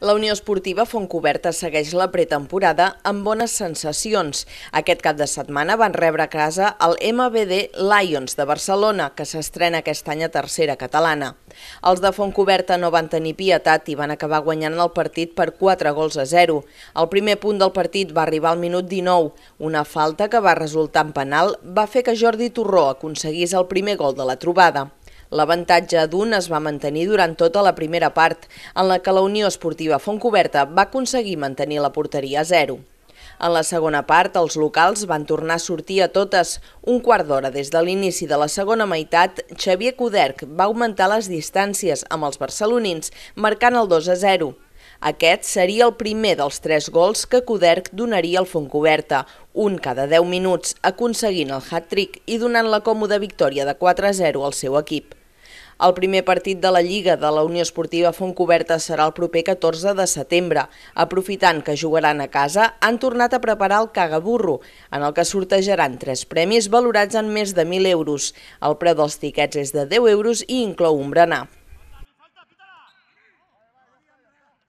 La Unió Esportiva Fontcoberta segueix la pretemporada amb bones sensacions. Aquest cap de setmana van rebre a casa el MBD Lions de Barcelona, que s'estrena aquest any a tercera catalana. Els de Fontcoberta no van tenir pietat i van acabar guanyant el partit per 4 gols a 0. El primer punt del partit va arribar al minut 19. Una falta que va resultar en penal va fer que Jordi Torró aconseguís el primer gol de la trobada. L'avantatge d'un es va mantenir durant tota la primera part, en la que la Unió Esportiva Fontcoberta va aconseguir mantenir la porteria a zero. En la segona part, els locals van tornar a sortir a totes. Un quart d'hora des de l'inici de la segona meitat, Xavier Coderc va augmentar les distàncies amb els barcelonins, marcant el 2 a 0. Aquest seria el primer dels tres gols que Coderc donaria al Fontcoberta, un cada 10 minuts, aconseguint el hat-trick i donant la còmoda victòria de 4 a 0 al seu equip. El primer partit de la Lliga de la Unió Esportiva Fontcoberta serà el proper 14 de setembre. Aprofitant que jugaran a casa, han tornat a preparar el cagaburro, en el que sortejaran tres premis valorats en més de 1.000 euros. El preu dels tiquets és de 10 euros i inclou un berenar.